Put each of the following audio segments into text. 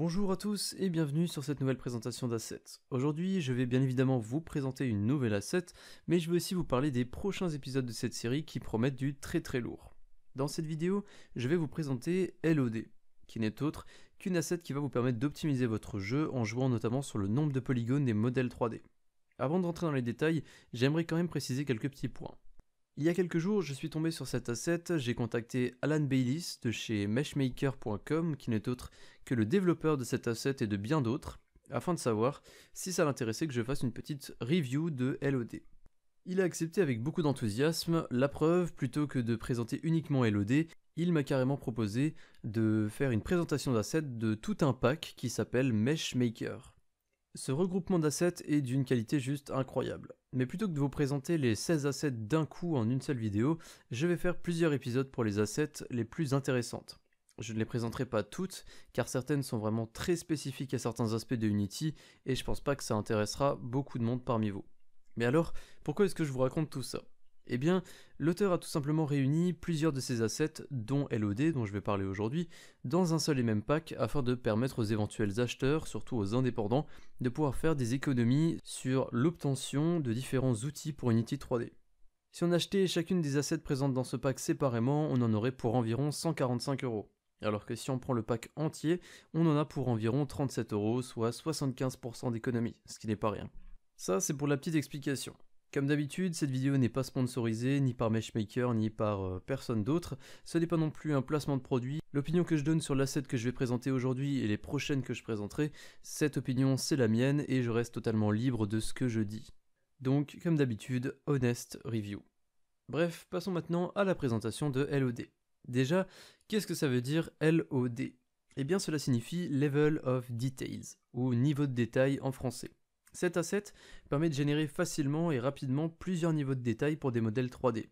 Bonjour à tous et bienvenue sur cette nouvelle présentation d'assets. Aujourd'hui, je vais bien évidemment vous présenter une nouvelle asset, mais je vais aussi vous parler des prochains épisodes de cette série qui promettent du très très lourd. Dans cette vidéo, je vais vous présenter LOD, qui n'est autre qu'une asset qui va vous permettre d'optimiser votre jeu en jouant notamment sur le nombre de polygones des modèles 3D. Avant de rentrer dans les détails, j'aimerais quand même préciser quelques petits points. Il y a quelques jours, je suis tombé sur cet asset, j'ai contacté Alan Baylis de chez meshmaker.com, qui n'est autre que le développeur de cet asset et de bien d'autres, afin de savoir si ça l'intéressait que je fasse une petite review de LOD. Il a accepté avec beaucoup d'enthousiasme, la preuve, plutôt que de présenter uniquement LOD, il m'a carrément proposé de faire une présentation d'asset de tout un pack qui s'appelle Meshmaker. Ce regroupement d'assets est d'une qualité juste incroyable. Mais plutôt que de vous présenter les 16 assets d'un coup en une seule vidéo, je vais faire plusieurs épisodes pour les assets les plus intéressantes. Je ne les présenterai pas toutes, car certaines sont vraiment très spécifiques à certains aspects de Unity, et je pense pas que ça intéressera beaucoup de monde parmi vous. Mais alors, pourquoi est-ce que je vous raconte tout ça eh bien, l'auteur a tout simplement réuni plusieurs de ses assets, dont LOD, dont je vais parler aujourd'hui, dans un seul et même pack afin de permettre aux éventuels acheteurs, surtout aux indépendants, de pouvoir faire des économies sur l'obtention de différents outils pour Unity 3D. Si on achetait chacune des assets présentes dans ce pack séparément, on en aurait pour environ 145 euros. Alors que si on prend le pack entier, on en a pour environ 37 euros, soit 75% d'économie, ce qui n'est pas rien. Ça, c'est pour la petite explication. Comme d'habitude, cette vidéo n'est pas sponsorisée ni par Meshmaker ni par euh, personne d'autre, ce n'est pas non plus un placement de produit. L'opinion que je donne sur l'asset que je vais présenter aujourd'hui et les prochaines que je présenterai, cette opinion c'est la mienne et je reste totalement libre de ce que je dis. Donc, comme d'habitude, honest review. Bref, passons maintenant à la présentation de LOD. Déjà, qu'est-ce que ça veut dire LOD Eh bien cela signifie Level of Details, ou niveau de détail en français. Cet asset permet de générer facilement et rapidement plusieurs niveaux de détail pour des modèles 3D.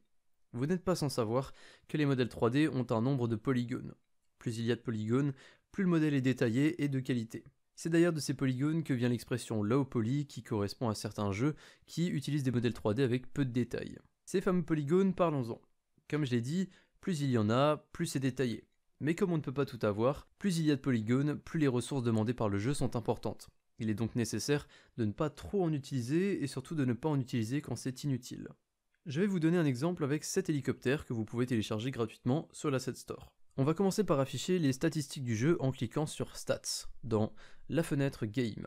Vous n'êtes pas sans savoir que les modèles 3D ont un nombre de polygones. Plus il y a de polygones, plus le modèle est détaillé et de qualité. C'est d'ailleurs de ces polygones que vient l'expression low poly qui correspond à certains jeux qui utilisent des modèles 3D avec peu de détails. Ces fameux polygones, parlons-en. Comme je l'ai dit, plus il y en a, plus c'est détaillé. Mais comme on ne peut pas tout avoir, plus il y a de polygones, plus les ressources demandées par le jeu sont importantes. Il est donc nécessaire de ne pas trop en utiliser et surtout de ne pas en utiliser quand c'est inutile. Je vais vous donner un exemple avec cet hélicoptère que vous pouvez télécharger gratuitement sur l'Asset Store. On va commencer par afficher les statistiques du jeu en cliquant sur Stats dans la fenêtre Game.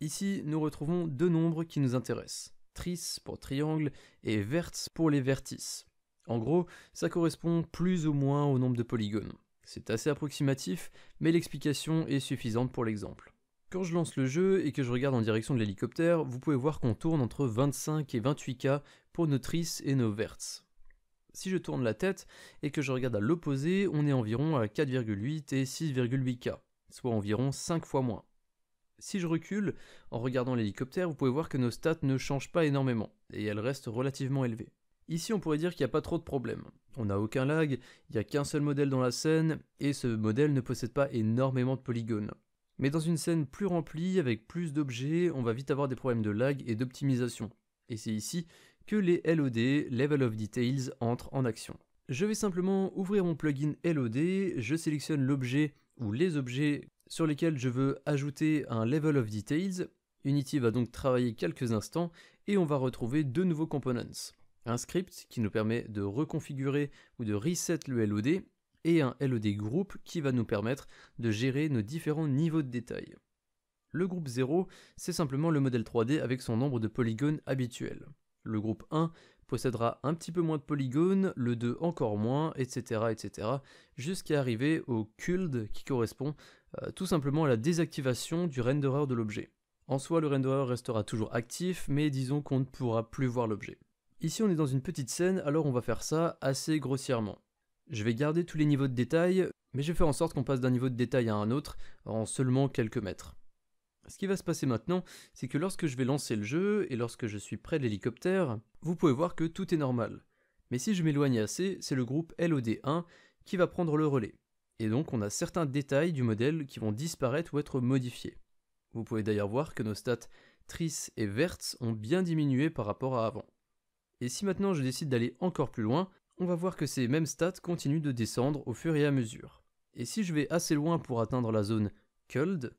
Ici, nous retrouvons deux nombres qui nous intéressent, tris pour triangle et verts pour les vertices. En gros, ça correspond plus ou moins au nombre de polygones. C'est assez approximatif, mais l'explication est suffisante pour l'exemple. Quand je lance le jeu et que je regarde en direction de l'hélicoptère, vous pouvez voir qu'on tourne entre 25 et 28K pour nos tris et nos verts. Si je tourne la tête et que je regarde à l'opposé, on est environ à 4,8 et 6,8K, soit environ 5 fois moins. Si je recule, en regardant l'hélicoptère, vous pouvez voir que nos stats ne changent pas énormément, et elles restent relativement élevées. Ici, on pourrait dire qu'il n'y a pas trop de problèmes. On n'a aucun lag, il n'y a qu'un seul modèle dans la scène, et ce modèle ne possède pas énormément de polygones. Mais dans une scène plus remplie, avec plus d'objets, on va vite avoir des problèmes de lag et d'optimisation. Et c'est ici que les LOD, Level of Details, entrent en action. Je vais simplement ouvrir mon plugin LOD, je sélectionne l'objet ou les objets sur lesquels je veux ajouter un Level of Details. Unity va donc travailler quelques instants et on va retrouver deux nouveaux components. Un script qui nous permet de reconfigurer ou de reset le LOD et un LED groupe qui va nous permettre de gérer nos différents niveaux de détail. Le groupe 0, c'est simplement le modèle 3D avec son nombre de polygones habituel. Le groupe 1 possédera un petit peu moins de polygones, le 2 encore moins, etc. etc. jusqu'à arriver au CULD qui correspond euh, tout simplement à la désactivation du renderer de l'objet. En soi, le renderer restera toujours actif, mais disons qu'on ne pourra plus voir l'objet. Ici, on est dans une petite scène, alors on va faire ça assez grossièrement. Je vais garder tous les niveaux de détail, mais je vais faire en sorte qu'on passe d'un niveau de détail à un autre en seulement quelques mètres. Ce qui va se passer maintenant, c'est que lorsque je vais lancer le jeu et lorsque je suis près de l'hélicoptère, vous pouvez voir que tout est normal. Mais si je m'éloigne assez, c'est le groupe LOD1 qui va prendre le relais. Et donc on a certains détails du modèle qui vont disparaître ou être modifiés. Vous pouvez d'ailleurs voir que nos stats Tris et Verts ont bien diminué par rapport à avant. Et si maintenant je décide d'aller encore plus loin, on va voir que ces mêmes stats continuent de descendre au fur et à mesure. Et si je vais assez loin pour atteindre la zone cold,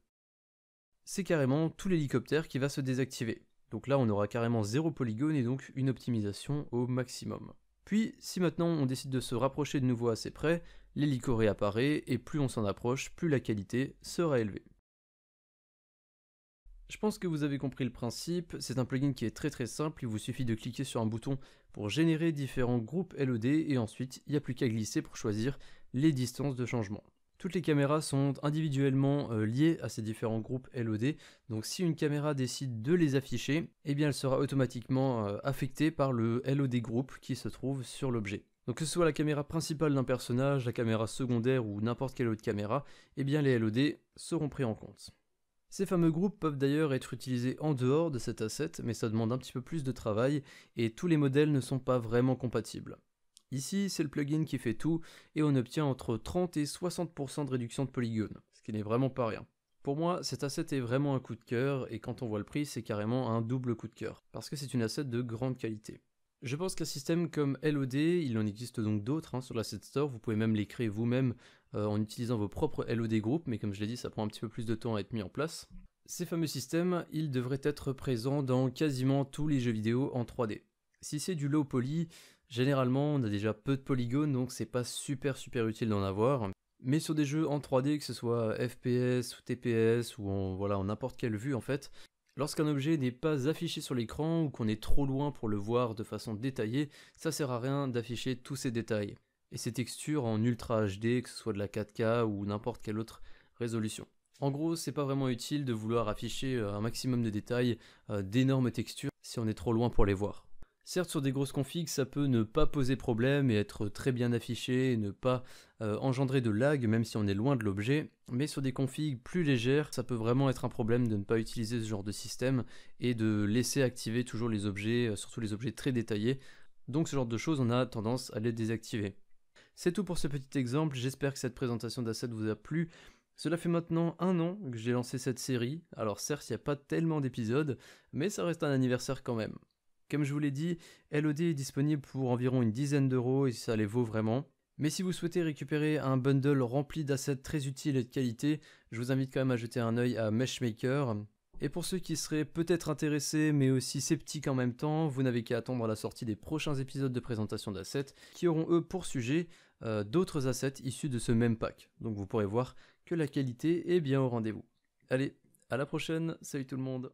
c'est carrément tout l'hélicoptère qui va se désactiver. Donc là, on aura carrément zéro polygone et donc une optimisation au maximum. Puis, si maintenant on décide de se rapprocher de nouveau assez près, l'hélico réapparaît et plus on s'en approche, plus la qualité sera élevée. Je pense que vous avez compris le principe, c'est un plugin qui est très très simple, il vous suffit de cliquer sur un bouton pour générer différents groupes LOD e et ensuite il n'y a plus qu'à glisser pour choisir les distances de changement. Toutes les caméras sont individuellement euh, liées à ces différents groupes LOD, e donc si une caméra décide de les afficher, eh bien elle sera automatiquement euh, affectée par le LOD e groupe qui se trouve sur l'objet. Donc que ce soit la caméra principale d'un personnage, la caméra secondaire ou n'importe quelle autre caméra, eh bien les LOD seront pris en compte. Ces fameux groupes peuvent d'ailleurs être utilisés en dehors de cet asset, mais ça demande un petit peu plus de travail, et tous les modèles ne sont pas vraiment compatibles. Ici, c'est le plugin qui fait tout, et on obtient entre 30 et 60% de réduction de polygones, ce qui n'est vraiment pas rien. Pour moi, cet asset est vraiment un coup de cœur, et quand on voit le prix, c'est carrément un double coup de cœur, parce que c'est une asset de grande qualité. Je pense qu'un système comme LOD, il en existe donc d'autres hein, sur l'asset store, vous pouvez même les créer vous-même euh, en utilisant vos propres LOD groupes, mais comme je l'ai dit, ça prend un petit peu plus de temps à être mis en place. Ces fameux systèmes, ils devraient être présents dans quasiment tous les jeux vidéo en 3D. Si c'est du low poly, généralement on a déjà peu de polygones, donc c'est pas super super utile d'en avoir. Mais sur des jeux en 3D, que ce soit FPS ou TPS ou voilà, en n'importe quelle vue en fait, Lorsqu'un objet n'est pas affiché sur l'écran ou qu'on est trop loin pour le voir de façon détaillée, ça sert à rien d'afficher tous ces détails et ces textures en ultra HD, que ce soit de la 4K ou n'importe quelle autre résolution. En gros, c'est pas vraiment utile de vouloir afficher euh, un maximum de détails, euh, d'énormes textures, si on est trop loin pour les voir. Certes, sur des grosses configs, ça peut ne pas poser problème et être très bien affiché et ne pas euh, engendrer de lag, même si on est loin de l'objet, mais sur des configs plus légères, ça peut vraiment être un problème de ne pas utiliser ce genre de système et de laisser activer toujours les objets, euh, surtout les objets très détaillés. Donc ce genre de choses, on a tendance à les désactiver. C'est tout pour ce petit exemple, j'espère que cette présentation d'assets vous a plu. Cela fait maintenant un an que j'ai lancé cette série, alors certes il n'y a pas tellement d'épisodes, mais ça reste un anniversaire quand même. Comme je vous l'ai dit, LOD est disponible pour environ une dizaine d'euros et ça les vaut vraiment. Mais si vous souhaitez récupérer un bundle rempli d'assets très utiles et de qualité, je vous invite quand même à jeter un œil à Meshmaker. Et pour ceux qui seraient peut-être intéressés mais aussi sceptiques en même temps, vous n'avez qu'à attendre la sortie des prochains épisodes de présentation d'assets qui auront eux pour sujet euh, d'autres assets issus de ce même pack. Donc vous pourrez voir que la qualité est bien au rendez-vous. Allez, à la prochaine, salut tout le monde